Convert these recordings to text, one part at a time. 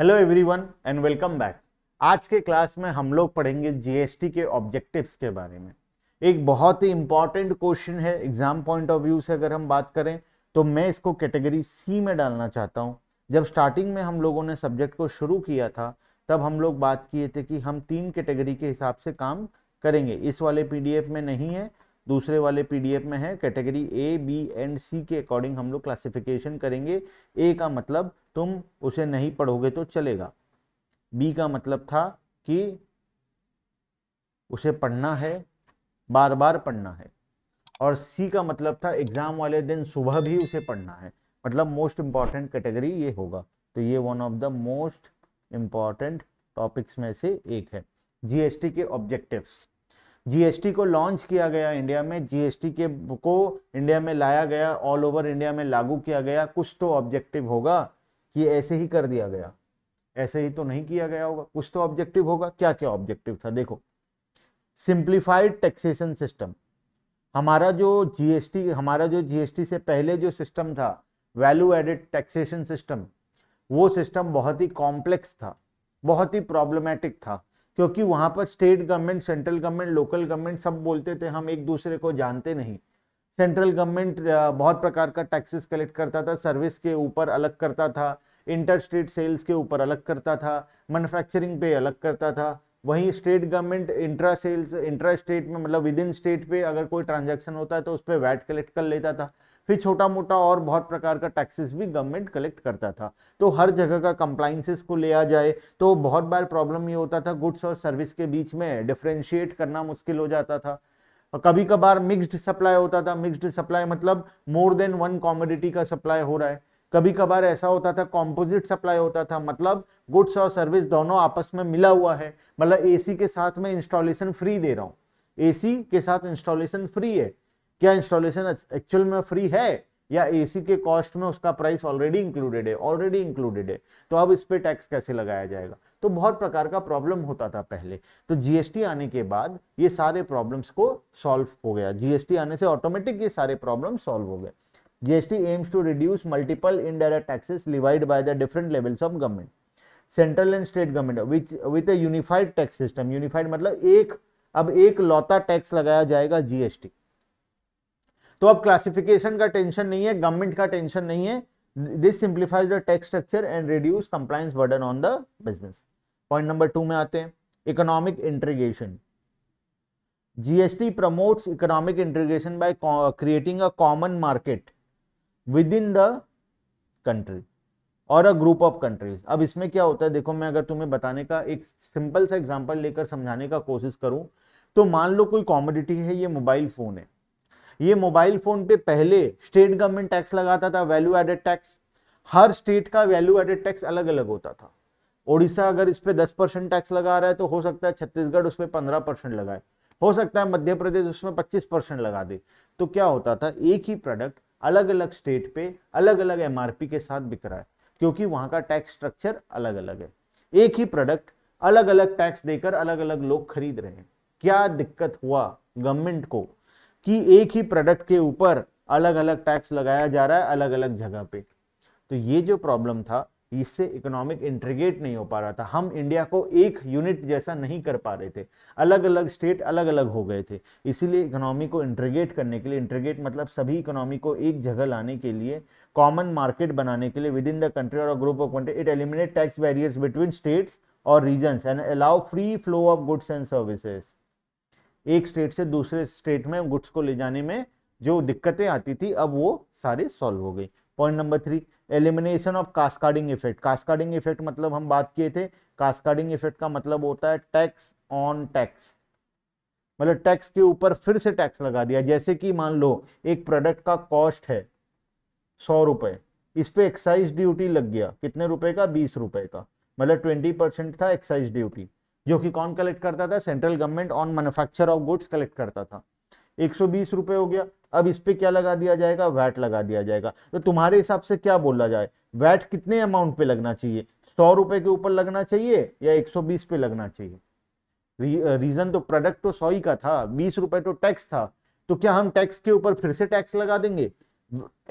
Hello everyone and welcome back आज के class में हम लोग पढ़ेंगे जीएसटी के ऑब्जेक्टिव्स के बारे में एक बहुत ही इंपॉर्टेंट क्वेश्चन है एग्जाम पॉइंट ऑफ व्यू से अगर हम बात करें तो मैं इसको कैटेगरी सी में डालना चाहता हूं जब स्टार्टिंग में हम लोगों ने सब्जेक्ट को शुरू किया था तब हम लोग बात किए थे कि हम तीन कैटेगरी के हिसाब से काम करेंगे इस वाले पी में नहीं है दूसरे वाले पी में है category A B and C के अकॉर्डिंग हम लोग क्लासिफिकेशन करेंगे ए का मतलब तुम उसे नहीं पढ़ोगे तो चलेगा बी का मतलब था कि उसे पढ़ना है बार बार पढ़ना है और सी का मतलब था एग्ज़ाम वाले दिन सुबह भी उसे पढ़ना है मतलब मोस्ट इम्पॉर्टेंट कैटेगरी ये होगा तो ये one of the most important topics में से एक है जीएसटी के ऑब्जेक्टिव्स जीएसटी को लॉन्च किया गया इंडिया में जीएसटी के को इंडिया में लाया गया ऑल ओवर इंडिया में लागू किया गया कुछ तो ऑब्जेक्टिव होगा कि ऐसे ही कर दिया गया ऐसे ही तो नहीं किया गया होगा कुछ तो ऑब्जेक्टिव होगा क्या क्या ऑब्जेक्टिव था देखो सिंप्लीफाइड टैक्सेशन सिस्टम हमारा जो जीएसटी हमारा जो जीएसटी से पहले जो सिस्टम था वैल्यू एडेड टैक्सेशन सिस्टम वो सिस्टम बहुत ही कॉम्प्लेक्स था बहुत ही प्रॉब्लमेटिक था क्योंकि वहाँ पर state government central government local government सब बोलते थे हम एक दूसरे को जानते नहीं सेंट्रल गवर्नमेंट बहुत प्रकार का टैक्सेस कलेक्ट करता था सर्विस के ऊपर अलग करता था इंटर स्टेट सेल्स के ऊपर अलग करता था मैन्युफैक्चरिंग पे अलग करता था वहीं state government intra sales intra state में मतलब विद इन स्टेट पे अगर कोई ट्रांजैक्शन होता है तो उस पर वैट कलेक्ट कर लेता था फिर छोटा मोटा और बहुत प्रकार का टैक्सेस भी गवर्नमेंट कलेक्ट करता था तो हर जगह का कंप्लाइंसेस को लिया जाए तो बहुत बार प्रॉब्लम ये होता था गुड्स और सर्विस के बीच में डिफ्रेंशिएट करना मुश्किल हो जाता था और कभी कभार मिक्स्ड सप्लाई होता था मिक्स्ड सप्लाई मतलब मोर देन वन कॉमोडिटी का सप्लाई हो रहा है कभी कभार ऐसा होता था कॉम्पोजिट सप्लाई होता था मतलब गुड्स और सर्विस दोनों आपस में मिला हुआ है मतलब एसी के साथ में इंस्टॉलेशन फ्री दे रहा हूँ एसी के साथ इंस्टॉलेशन फ्री है क्या इंस्टॉलेशन एक्चुअल में फ्री है या एसी के कॉस्ट में उसका प्राइस ऑलरेडी इंक्लूडेड है ऑलरेडी इंक्लूडेड है तो अब इस पर टैक्स कैसे लगाया जाएगा तो बहुत प्रकार का प्रॉब्लम होता था पहले तो जीएसटी आने के बाद ये सारे प्रॉब्लम्स को सॉल्व हो गया जीएसटी आने से ऑटोमेटिक ये सारे प्रॉब्लम सॉल्व हो गए GST aims to reduce multiple indirect taxes divide by the different levels of government central and state government which with a unified tax system unified मतलब एक अब एक लौता टैक्स लगाया जाएगा जीएसटी तो अब क्लासिफिकेशन का टेंशन नहीं है गवर्नमेंट का टेंशन नहीं है this simplifies the tax structure and reduce compliance burden on the business point number two में आते हैं economic integration GST promotes economic integration by creating a common market within the country और a group of countries अब इसमें क्या होता है देखो मैं अगर तुम्हें बताने का एक सिंपल सा एग्जांपल लेकर समझाने का कोशिश करूं तो मान लो कोई कॉमोडिटी है ये मोबाइल फोन है ये मोबाइल फोन पे पहले स्टेट गवर्नमेंट टैक्स लगाता था वैल्यू एडेड टैक्स हर स्टेट का वैल्यू एडेड टैक्स अलग अलग होता था ओडिशा अगर इस पर दस परसेंट टैक्स लगा रहा है तो हो सकता है छत्तीसगढ़ उस पर पंद्रह परसेंट लगाए हो सकता है मध्य प्रदेश उसमें पच्चीस परसेंट लगा दे तो क्या होता था एक ही प्रोडक्ट अलग अलग स्टेट पे अलग अलग एम के साथ बिक रहा है क्योंकि वहां का टैक्स स्ट्रक्चर अलग अलग है एक ही प्रोडक्ट अलग अलग टैक्स देकर अलग अलग लोग खरीद रहे हैं क्या दिक्कत हुआ गवर्नमेंट को कि एक ही प्रोडक्ट के ऊपर अलग अलग टैक्स लगाया जा रहा है अलग अलग जगह पे तो ये जो प्रॉब्लम था इससे इकोनॉमिक इंट्रीगेट नहीं हो पा रहा था हम इंडिया को एक यूनिट जैसा नहीं कर पा रहे थे अलग अलग स्टेट अलग अलग हो गए थे इसीलिए इकोनॉमी को इंट्रीगेट करने के लिए इंट्रीगेट मतलब सभी इकोनॉमी को एक जगह लाने के लिए कॉमन मार्केट बनाने के लिए विद इन द कंट्री और group of country it eliminate tax barriers between states और region and allow free flow of goods and services एक स्टेट से दूसरे स्टेट में गुड्स को ले जाने में जो दिक्कतें आती थी अब वो सारे सॉल्व हो गई point number three elimination of cascading effect cascading effect मतलब हम बात किए थे कास्कार्डिंग इफेक्ट का मतलब होता है टैक्स ऑन टैक्स मतलब टैक्स के ऊपर फिर से टैक्स लगा दिया जैसे कि मान लो एक प्रोडक्ट का कॉस्ट है सौ रुपए इस पर एक्साइज ड्यूटी लग गया कितने रुपए का बीस रुपए का मतलब ट्वेंटी परसेंट था एक्साइज ड्यूटी जो कि कौन कलेक्ट करता था central government on manufacture of goods collect करता था एक सौ हो गया अब इस पर क्या लगा दिया जाएगा वैट लगा दिया जाएगा तो तुम्हारे हिसाब से क्या बोला जाए वैट कितने अमाउंट पे लगना चाहिए सौ रुपए के ऊपर लगना चाहिए या बीस पे लगना चाहिए री, रीजन uh, तो प्रोडक्ट तो सौ ही का था बीस रुपए तो टैक्स था तो क्या हम टैक्स के ऊपर फिर से टैक्स लगा देंगे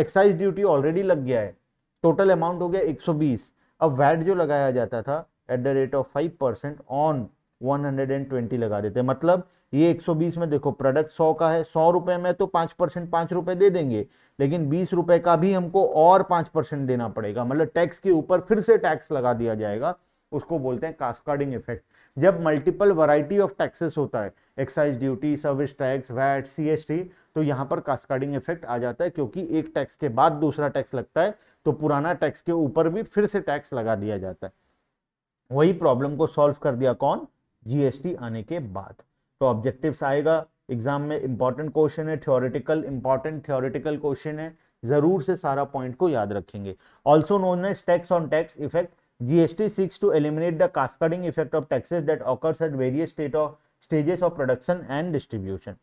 एक्साइज ड्यूटी ऑलरेडी लग गया है टोटल अमाउंट हो गया 120 अब वैट जो लगाया जाता था at the rate of five percent on one hundred and twenty लगा देते हैं मतलब ये एक सौ बीस में देखो प्रोडक्ट सौ का है सौ रुपए में तो पाँच परसेंट पाँच रुपए दे देंगे लेकिन बीस रुपए का भी हमको और पाँच परसेंट देना पड़ेगा मतलब टैक्स के ऊपर फिर से टैक्स लगा दिया जाएगा उसको बोलते हैं कास्कार्डिंग इफेक्ट जब मल्टीपल वैरायटी ऑफ टैक्सेस होता है excise duty service tax VAT CST तो यहाँ पर कास्कार्डिंग इफेक्ट आ जाता है क्योंकि एक टैक्स के बाद दूसरा टैक्स लगता है तो पुराना टैक्स के ऊपर भी फिर से टैक्स लगा दिया जाता है वही प्रॉब्लम को सॉल्व कर दिया कौन जीएसटी आने के बाद तो ऑब्जेक्टिव्स आएगा एग्जाम में इंपॉर्टेंट क्वेश्चन है थ्योरिटिकल इंपॉर्टेंट थ्योरिटिकल क्वेश्चन है जरूर से सारा पॉइंट को याद रखेंगे also known as tax on tax effect GST seeks to eliminate the cascading effect of taxes that occurs at various state of stages of production and distribution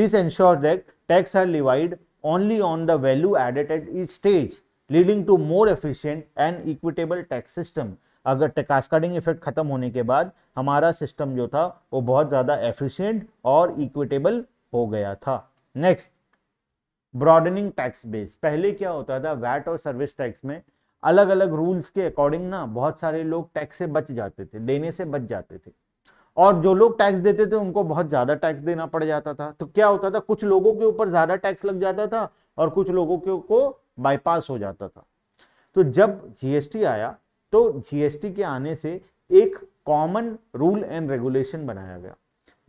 this ensure that tax are divide only on the value added at each stage leading to more efficient and equitable tax system अगर कास्काडिंग effect खत्म होने के बाद हमारा system जो था वो बहुत ज़्यादा एफिशिएंट और इक्विटेबल हो गया था नेक्स्ट ब्रॉडनिंग टैक्स बेस पहले क्या होता था वैट और सर्विस टैक्स में अलग अलग रूल्स के अकॉर्डिंग ना बहुत सारे लोग टैक्स से बच जाते थे देने से बच जाते थे और जो लोग टैक्स देते थे उनको बहुत ज्यादा टैक्स देना पड़ जाता था तो क्या होता था कुछ लोगों के ऊपर ज्यादा टैक्स लग जाता था और कुछ लोगों के को बाईपास हो जाता था तो जब जीएसटी आया तो जीएसटी के आने से एक कॉमन रूल एंड रेगुलेशन बनाया गया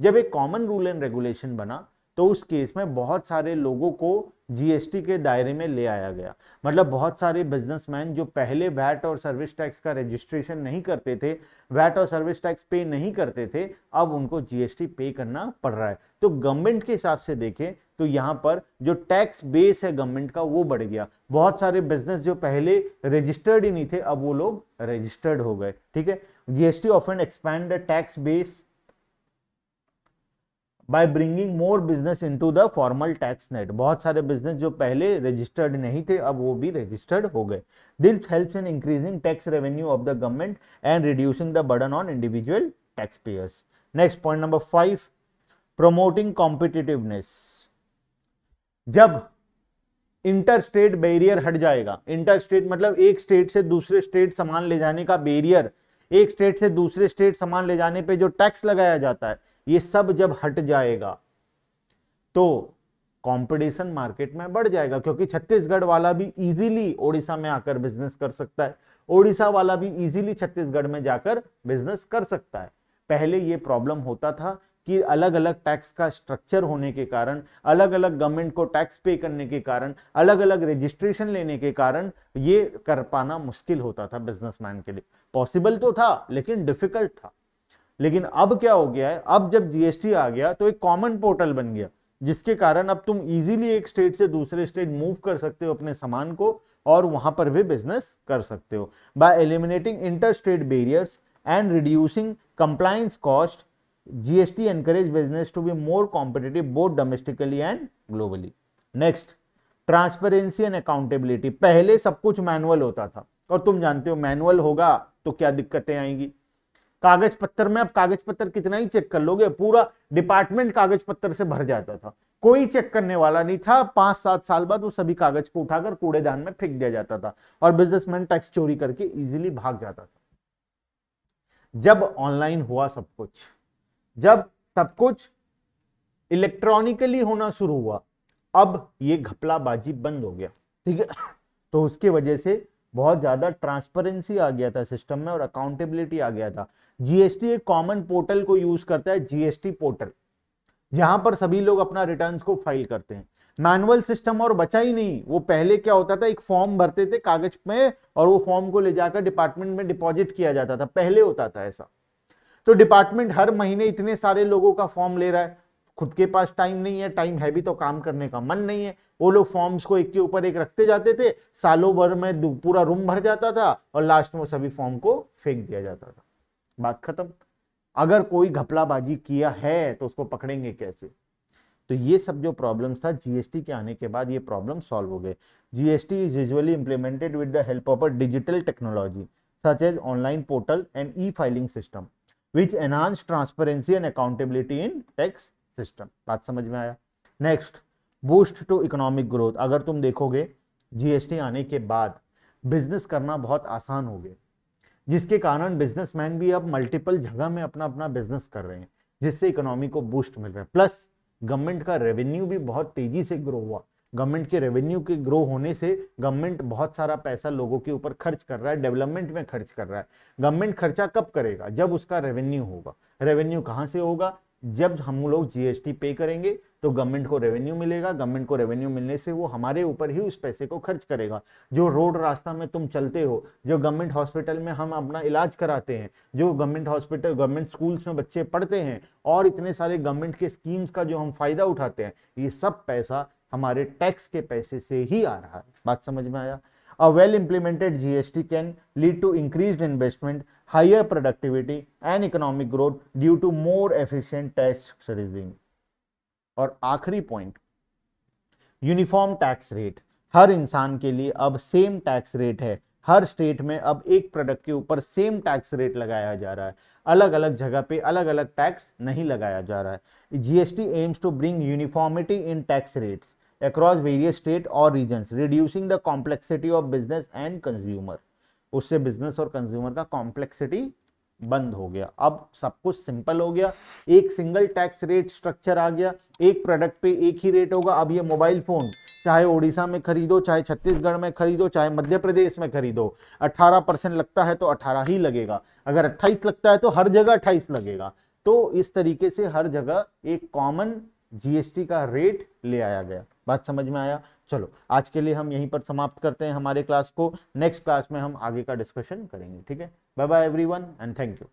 जब एक कॉमन रूल एंड रेगुलेशन बना तो उस केस में बहुत सारे लोगों को जीएसटी के दायरे में ले आया गया मतलब बहुत सारे बिजनेसमैन जो पहले वैट और सर्विस टैक्स का रजिस्ट्रेशन नहीं करते थे वैट और सर्विस टैक्स पे नहीं करते थे अब उनको जीएसटी पे करना पड़ रहा है तो गवर्नमेंट के हिसाब से देखें तो यहाँ पर जो टैक्स बेस है गवर्नमेंट का वो बढ़ गया बहुत सारे बिजनेस जो पहले रजिस्टर्ड ही नहीं थे अब वो लोग रजिस्टर्ड हो गए ठीक है GST often expand tax base by bringing more business into the formal tax net बहुत सारे बिजनेस जो पहले रजिस्टर्ड नहीं थे अब वो भी रजिस्टर्ड हो गए this help in increasing tax revenue of the government and reducing the burden on individual taxpayers next point number five promoting competitiveness जब इंटर स्टेट बैरियर हट जाएगा इंटर स्टेट मतलब एक स्टेट से दूसरे स्टेट सामान ले जाने का बैरियर एक स्टेट से दूसरे स्टेट सामान ले जाने पे जो टैक्स लगाया जाता है ये सब जब हट जाएगा तो कंपटीशन मार्केट में बढ़ जाएगा क्योंकि छत्तीसगढ़ वाला भी इजीली ओडिशा में आकर बिजनेस कर सकता है ओडिशा वाला भी इजीली छत्तीसगढ़ में जाकर बिजनेस कर सकता है पहले ये प्रॉब्लम होता था कि अलग अलग टैक्स का स्ट्रक्चर होने के कारण अलग अलग गवर्नमेंट को टैक्स पे करने के कारण अलग अलग रजिस्ट्रेशन लेने के कारण ये कर पाना मुश्किल होता था बिजनेसमैन के लिए पॉसिबल तो था लेकिन डिफिकल्ट था लेकिन अब क्या हो गया है अब जब जीएसटी आ गया तो एक कॉमन पोर्टल बन गया जिसके कारण अब तुम इजीली एक स्टेट से दूसरे स्टेट मूव कर सकते हो अपने सामान को और वहां पर भी बिजनेस कर सकते हो by eliminating inter state barriers and reducing compliance cost GST encourage business to be more competitive both domestically and globally. Next, transparency and accountability. पहले सब कुछ मैनुअल होता था और तुम जानते हो मैनुअल होगा तो क्या दिक्कतें आएंगी कागज पत्र में अब कागज पत्र कितना ही चेक कर लोगे पूरा डिपार्टमेंट कागज पत्र से भर जाता था कोई चेक करने वाला नहीं था पांच सात साल बाद वो सभी कागज को उठाकर कूड़ेदान में फेंक दिया जाता था और बिजनेसमैन टैक्स चोरी करके इजीली भाग जाता था जब ऑनलाइन हुआ सब कुछ जब सब कुछ इलेक्ट्रॉनिकली होना शुरू हुआ अब ये घपलाबाजी बंद हो गया ठीक है तो उसकी वजह से बहुत ज़्यादा ट्रांसपेरेंसी आ गया था सिस्टम में और अकाउंटेबिलिटी आ गया था जीएसटी एक कॉमन पोर्टल को यूज करता है जीएसटी पोर्टल जहां पर सभी लोग अपना रिटर्न्स को फाइल करते हैं मैनुअल सिस्टम और बचा ही नहीं वो पहले क्या होता था एक फॉर्म भरते थे कागज में और वो फॉर्म को ले जाकर डिपार्टमेंट में डिपॉजिट किया जाता था पहले होता था ऐसा तो डिपार्टमेंट हर महीने इतने सारे लोगों का फॉर्म ले रहा है खुद के पास टाइम नहीं है टाइम है भी तो काम करने का मन नहीं है वो लोग फॉर्म्स को एक के ऊपर एक रखते जाते थे सालों भर में पूरा रूम भर जाता था और लास्ट में सभी फॉर्म को फेंक दिया जाता था बात खत्म अगर कोई घपलाबाजी किया है तो उसको पकड़ेंगे कैसे तो ये सब जो प्रॉब्लम्स था जीएसटी के आने के बाद ये प्रॉब्लम सॉल्व हो गए GST is usually implemented with the help of a digital technology such as online portal and e filing system which enhance transparency and accountability in tax system बात समझ में आया next boost to economic growth अगर तुम देखोगे GST आने के बाद बिजनेस करना बहुत आसान हो गया जिसके कारण बिजनेसमैन भी अब मल्टीपल जगह में अपना अपना बिजनेस कर रहे हैं जिससे इकोनॉमी को बूस्ट मिल रहा है प्लस गवर्नमेंट का रेवेन्यू भी बहुत तेजी से ग्रो हुआ गवर्नमेंट के रेवेन्यू के ग्रो होने से गवर्नमेंट बहुत सारा पैसा लोगों के ऊपर खर्च कर रहा है डेवलपमेंट में खर्च कर रहा है गवर्नमेंट खर्चा कब करेगा जब उसका रेवेन्यू होगा रेवेन्यू कहाँ से होगा जब हम लोग जीएसटी पे करेंगे तो गवर्नमेंट को रेवेन्यू मिलेगा गवर्नमेंट को रेवेन्यू मिलने से वो हमारे ऊपर ही उस पैसे को खर्च करेगा जो रोड रास्ता में तुम चलते हो जो गवर्नमेंट हॉस्पिटल में हम अपना इलाज कराते हैं जो गवर्नमेंट हॉस्पिटल गवर्नमेंट स्कूल्स में बच्चे पढ़ते हैं और इतने सारे गवर्नमेंट के स्कीम्स का जो हम फायदा उठाते हैं ये सब पैसा हमारे टैक्स के पैसे से ही आ रहा है बात समझ में आया a well implemented GST can lead to increase investment higher productivity and economic growth due to more efficient tax regime और आखिरी पॉइंट यूनिफॉर्म टैक्स रेट हर इंसान के लिए अब सेम टैक्स रेट है हर स्टेट में अब एक प्रोडक्ट के ऊपर सेम टैक्स रेट लगाया जा रहा है अलग अलग जगह पे अलग अलग टैक्स नहीं लगाया जा रहा है GST aims to bring uniformity in tax rates across various state और region reducing the complexity of business and consumer उससे बिजनेस और कंज्यूमर का कॉम्प्लेक्सिटी बंद हो गया अब सब कुछ सिंपल हो गया एक सिंगल टैक्स रेट स्ट्रक्चर आ गया एक प्रोडक्ट पे एक ही रेट होगा अब ये मोबाइल फोन चाहे ओडिशा में खरीदो चाहे छत्तीसगढ़ में खरीदो चाहे मध्य प्रदेश में खरीदो 18 परसेंट लगता है तो 18 ही लगेगा अगर 28 लगता है तो हर जगह 28 लगेगा तो इस तरीके से हर जगह एक कॉमन जीएसटी का रेट ले आया गया बात समझ में आया चलो आज के लिए हम यहीं पर समाप्त करते हैं हमारे क्लास को नेक्स्ट क्लास में हम आगे का डिस्कशन करेंगे ठीक है bye bye everyone and thank you